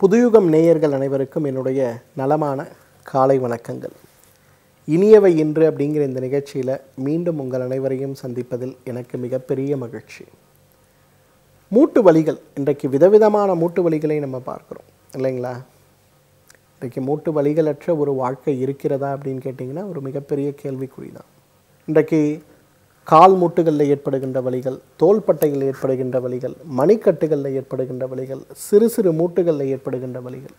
புதுயுகம் நேயர்கள் அனைவருக்கும் என்னுடைய நலமான காலை வணக்கங்கள் இனியவை இன்று அப்படிங்கிற இந்த நிகழ்ச்சியில் மீண்டும் உங்கள் அனைவரையும் சந்திப்பதில் எனக்கு மிகப்பெரிய மகிழ்ச்சி மூட்டு வலிகள் இன்றைக்கு விதவிதமான மூட்டு வலிகளை நம்ம பார்க்குறோம் இல்லைங்களா இன்றைக்கு மூட்டு வலிகளற்ற ஒரு வாழ்க்கை இருக்கிறதா அப்படின்னு கேட்டிங்கன்னா ஒரு மிகப்பெரிய கேள்விக்குறி தான் இன்றைக்கு கால் மூட்டுகளில் ஏற்படுகின்ற வழிகள் தோள்பட்டையில் ஏற்படுகின்ற வழிகள் மணிக்கட்டுகளில் ஏற்படுகின்ற வழிகள் சிறு சிறு மூட்டுகளில் ஏற்படுகின்ற வழிகள்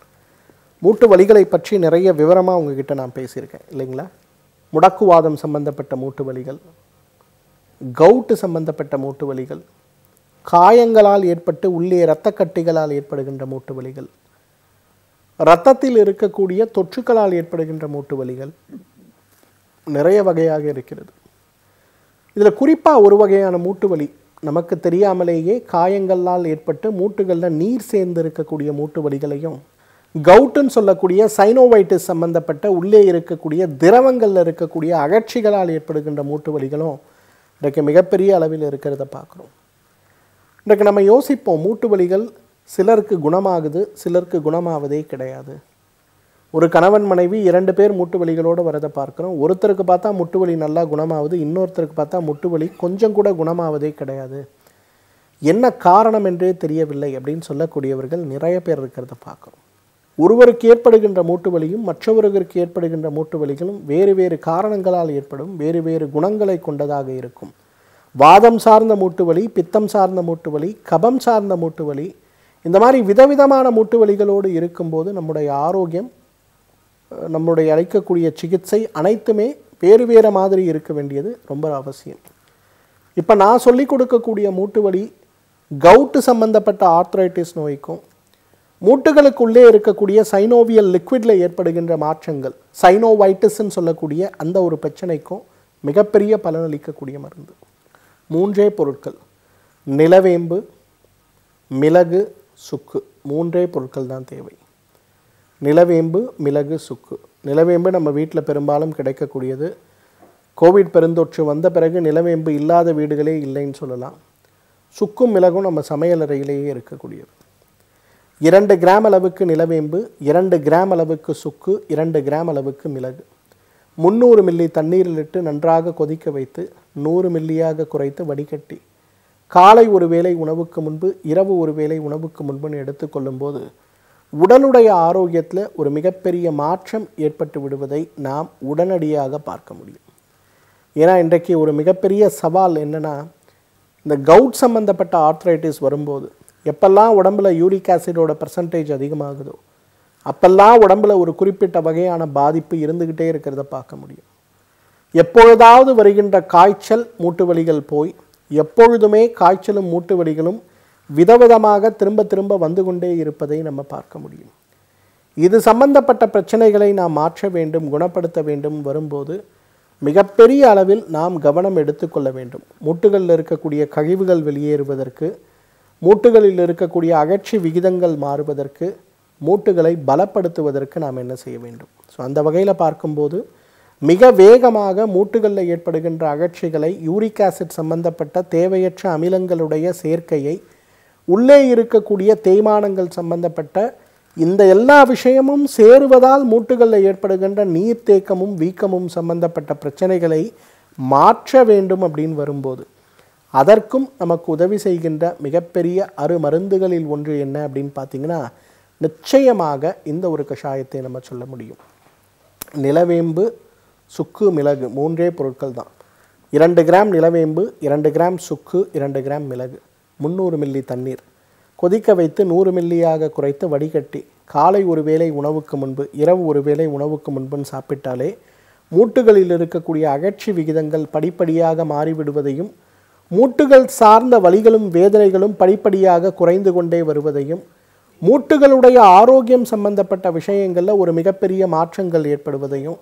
மூட்டு வழிகளை பற்றி நிறைய விவரமாக உங்ககிட்ட நான் பேசியிருக்கேன் இல்லைங்களா முடக்குவாதம் சம்பந்தப்பட்ட மூட்டு வலிகள் கவுட்டு சம்பந்தப்பட்ட மூட்டு வலிகள் காயங்களால் ஏற்பட்டு உள்ளே இரத்தக்கட்டிகளால் ஏற்படுகின்ற மூட்டு வலிகள் இரத்தத்தில் இருக்கக்கூடிய தொற்றுக்களால் ஏற்படுகின்ற மூட்டு வலிகள் நிறைய வகையாக இருக்கிறது இதில் குறிப்பாக ஒரு வகையான மூட்டு வலி நமக்கு தெரியாமலேயே காயங்களால் ஏற்பட்டு மூட்டுகளில் நீர் சேர்ந்து இருக்கக்கூடிய மூட்டு வலிகளையும் கவுட்டுன்னு சொல்லக்கூடிய சைனோவைட்டிஸ் சம்மந்தப்பட்ட உள்ளே இருக்கக்கூடிய திரவங்களில் இருக்கக்கூடிய அகழ்ச்சிகளால் ஏற்படுகின்ற மூட்டு வலிகளும் இன்றைக்கு மிகப்பெரிய அளவில் இருக்கிறத பார்க்குறோம் இன்றைக்கு நம்ம யோசிப்போம் மூட்டு வலிகள் சிலருக்கு குணமாகுது சிலருக்கு குணமாவதே கிடையாது ஒரு கணவன் மனைவி இரண்டு பேர் முட்டு வலிகளோடு வரதை பார்க்குறோம் ஒருத்தருக்கு பார்த்தா முட்டு வலி நல்லா குணமாகுது இன்னொருத்தருக்கு பார்த்தா முட்டு வலி கொஞ்சம் கூட குணமாவதே கிடையாது என்ன காரணம் என்றே தெரியவில்லை அப்படின்னு சொல்லக்கூடியவர்கள் நிறைய பேர் இருக்கிறத பார்க்குறோம் ஒருவருக்கு ஏற்படுகின்ற மூட்டு வலியும் மற்றவர்களுக்கு ஏற்படுகின்ற மூட்டு வலிகளும் வேறு வேறு காரணங்களால் ஏற்படும் வேறு வேறு குணங்களை கொண்டதாக இருக்கும் வாதம் சார்ந்த மூட்டு வலி பித்தம் சார்ந்த மூட்டு வலி கபம் சார்ந்த மூட்டு வலி இந்த மாதிரி விதவிதமான மூட்டு வலிகளோடு இருக்கும்போது நம்முடைய ஆரோக்கியம் நம்முடைய அளிக்கக்கூடிய சிகிச்சை அனைத்துமே வேறு வேறு மாதிரி இருக்க வேண்டியது ரொம்ப அவசியம் இப்போ நான் சொல்லிக் கொடுக்கக்கூடிய மூட்டு வலி கவுட்டு சம்பந்தப்பட்ட ஆர்த்ரைட்டிஸ் நோய்க்கும் மூட்டுகளுக்குள்ளே இருக்கக்கூடிய சைனோவியல் லிக்விடில் ஏற்படுகின்ற மாற்றங்கள் சைனோவைட்டிஸ்ன்னு சொல்லக்கூடிய அந்த ஒரு பிரச்சனைக்கும் மிகப்பெரிய பலனளிக்கக்கூடிய மருந்து மூன்றே பொருட்கள் நிலவேம்பு மிளகு சுக்கு மூன்றே பொருட்கள் தான் தேவை நிலவேம்பு மிளகு சுக்கு நிலவேம்பு நம்ம வீட்டில் பெரும்பாலும் கிடைக்கக்கூடியது கோவிட் பெருந்தொற்று வந்த பிறகு நிலவேம்பு இல்லாத வீடுகளே இல்லைன்னு சொல்லலாம் சுக்கும் மிளகும் நம்ம சமையலறையிலேயே இருக்கக்கூடியது இரண்டு கிராம் அளவுக்கு நிலவேம்பு இரண்டு கிராம் அளவுக்கு சுக்கு இரண்டு கிராம் அளவுக்கு மிளகு முந்நூறு மில்லி தண்ணீரில் இட்டு நன்றாக கொதிக்க வைத்து நூறு மில்லியாக குறைத்து வடிகட்டி காலை ஒரு வேளை உணவுக்கு முன்பு இரவு ஒரு வேளை உணவுக்கு முன்புன்னு எடுத்துக்கொள்ளும்போது உடலுடைய ஆரோக்கியத்தில் ஒரு மிகப்பெரிய மாற்றம் ஏற்பட்டு விடுவதை நாம் உடனடியாக பார்க்க முடியும் ஏன்னா இன்றைக்கு ஒரு மிகப்பெரிய சவால் என்னென்னா இந்த கவுட் சம்மந்தப்பட்ட ஆர்த்ரைட்டிஸ் வரும்போது எப்பெல்லாம் உடம்பில் யூரிக் ஆசிடோட பர்சன்டேஜ் அதிகமாகுதோ அப்பெல்லாம் உடம்பில் ஒரு குறிப்பிட்ட வகையான பாதிப்பு இருந்துக்கிட்டே இருக்கிறத பார்க்க முடியும் எப்பொழுதாவது வருகின்ற காய்ச்சல் மூட்டு வலிகள் போய் எப்பொழுதுமே காய்ச்சலும் மூட்டு வலிகளும் விதவிதமாக திரும்ப திரும்ப வந்து கொண்டே இருப்பதை நம்ம பார்க்க முடியும் இது சம்பந்தப்பட்ட பிரச்சனைகளை நாம் மாற்ற வேண்டும் குணப்படுத்த வேண்டும் வரும்போது மிகப்பெரிய அளவில் நாம் கவனம் எடுத்துக்கொள்ள வேண்டும் மூட்டுகளில் இருக்கக்கூடிய கழிவுகள் வெளியேறுவதற்கு மூட்டுகளில் இருக்கக்கூடிய அகற்றி விகிதங்கள் மாறுவதற்கு மூட்டுகளை பலப்படுத்துவதற்கு நாம் என்ன செய்ய வேண்டும் ஸோ அந்த வகையில் பார்க்கும்போது மிக வேகமாக மூட்டுகளில் ஏற்படுகின்ற அகழ்ச்சிகளை யூரிக் ஆசிட் சம்பந்தப்பட்ட தேவையற்ற அமிலங்களுடைய சேர்க்கையை உள்ளே இருக்கக்கூடிய தேய்மானங்கள் சம்பந்தப்பட்ட இந்த எல்லா விஷயமும் சேருவதால் மூட்டுகளில் ஏற்படுகின்ற நீர்த்தேக்கமும் வீக்கமும் சம்பந்தப்பட்ட பிரச்சனைகளை மாற்ற வேண்டும் அப்படின்னு வரும்போது அதற்கும் நமக்கு உதவி செய்கின்ற மிகப்பெரிய அரு மருந்துகளில் ஒன்று என்ன அப்படின்னு பார்த்தீங்கன்னா நிச்சயமாக இந்த ஒரு கஷாயத்தை நம்ம சொல்ல முடியும் நிலவேம்பு சுக்கு மிளகு மூன்றே பொருட்கள் தான் இரண்டு கிராம் நிலவேம்பு இரண்டு கிராம் சுக்கு இரண்டு கிராம் மிளகு முந்நூறு மில்லி தண்ணீர் கொதிக்க வைத்து நூறு மில்லியாக குறைத்து வடிகட்டி காலை ஒரு வேளை உணவுக்கு முன்பு இரவு ஒரு வேளை உணவுக்கு முன்பும் சாப்பிட்டாலே மூட்டுகளில் இருக்கக்கூடிய அகற்றி விகிதங்கள் படிப்படியாக மாறிவிடுவதையும் மூட்டுகள் சார்ந்த வலிகளும் வேதனைகளும் படிப்படியாக குறைந்து கொண்டே வருவதையும் மூட்டுகளுடைய ஆரோக்கியம் சம்பந்தப்பட்ட விஷயங்களில் ஒரு மிகப்பெரிய மாற்றங்கள் ஏற்படுவதையும்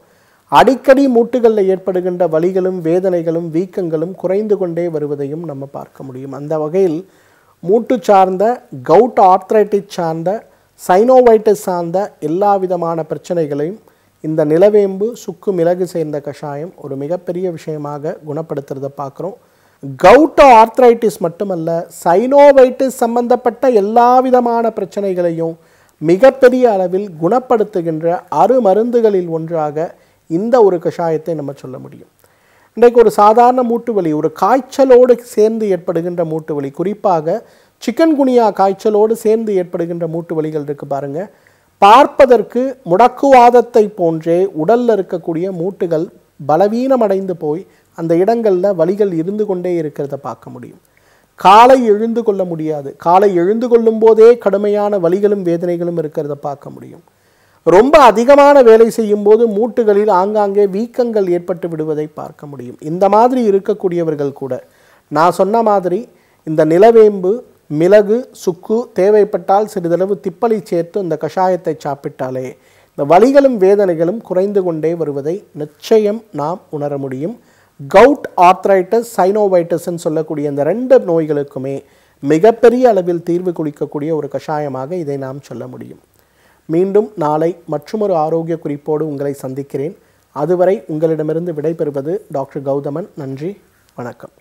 அடிக்கடி மூட்டுகளில் ஏற்படுகின்ற வலிகளும் வேதனைகளும் வீக்கங்களும் குறைந்து கொண்டே வருவதையும் நம்ம பார்க்க முடியும் அந்த வகையில் மூட்டு சார்ந்த கவுட் ஆர்த்ரைட்டிஸ் சார்ந்த சைனோவைட்டிஸ் சார்ந்த எல்லா விதமான பிரச்சனைகளையும் இந்த நிலவேம்பு சுக்கு மிளகு சேர்ந்த கஷாயம் ஒரு மிகப்பெரிய விஷயமாக குணப்படுத்துறதை பார்க்குறோம் கவுட் ஆர்த்ரைட்டிஸ் மட்டுமல்ல சைனோவைட்டிஸ் சம்பந்தப்பட்ட எல்லா விதமான பிரச்சனைகளையும் மிகப்பெரிய அளவில் குணப்படுத்துகின்ற அரு மருந்துகளில் ஒன்றாக இந்த ஒரு கஷாயத்தை நம்ம சொல்ல முடியும் இன்றைக்கு ஒரு சாதாரண மூட்டு வலி ஒரு காய்ச்சலோடு சேர்ந்து ஏற்படுகின்ற மூட்டு வலி குறிப்பாக சிக்கன் குனியா காய்ச்சலோடு சேர்ந்து ஏற்படுகின்ற மூட்டு வலிகள் இருக்குது பாருங்கள் பார்ப்பதற்கு முடக்குவாதத்தை போன்றே உடலில் இருக்கக்கூடிய மூட்டுகள் பலவீனமடைந்து போய் அந்த இடங்களில் வலிகள் இருந்து கொண்டே இருக்கிறத பார்க்க முடியும் காலை எழுந்து கொள்ள முடியாது காலை எழுந்து கொள்ளும் போதே கடுமையான வலிகளும் வேதனைகளும் இருக்கிறத பார்க்க முடியும் ரொம்ப அதிகமான வேலை செய்யும் போது மூட்டுகளில் ஆங்காங்கே வீக்கங்கள் ஏற்பட்டு விடுவதை பார்க்க முடியும் இந்த மாதிரி இருக்கக்கூடியவர்கள் கூட நான் சொன்ன மாதிரி இந்த நிலவேம்பு மிளகு சுக்கு தேவைப்பட்டால் சிறிதளவு திப்பலை சேர்த்து இந்த கஷாயத்தை சாப்பிட்டாலே இந்த வலிகளும் வேதனைகளும் குறைந்து கொண்டே வருவதை நிச்சயம் நாம் உணர முடியும் கவுட் ஆர்த்ரைட்டஸ் சைனோவைட்டஸ்ன்னு சொல்லக்கூடிய இந்த ரெண்டு நோய்களுக்குமே மிகப்பெரிய அளவில் தீர்வு குளிக்கக்கூடிய ஒரு கஷாயமாக இதை நாம் சொல்ல முடியும் மீண்டும் நாளை மற்றொரு ஆரோக்கிய குறிப்போடு உங்களை சந்திக்கிறேன் அதுவரை உங்களிடமிருந்து விடைபெறுவது டாக்டர் கௌதமன் நன்றி வணக்கம்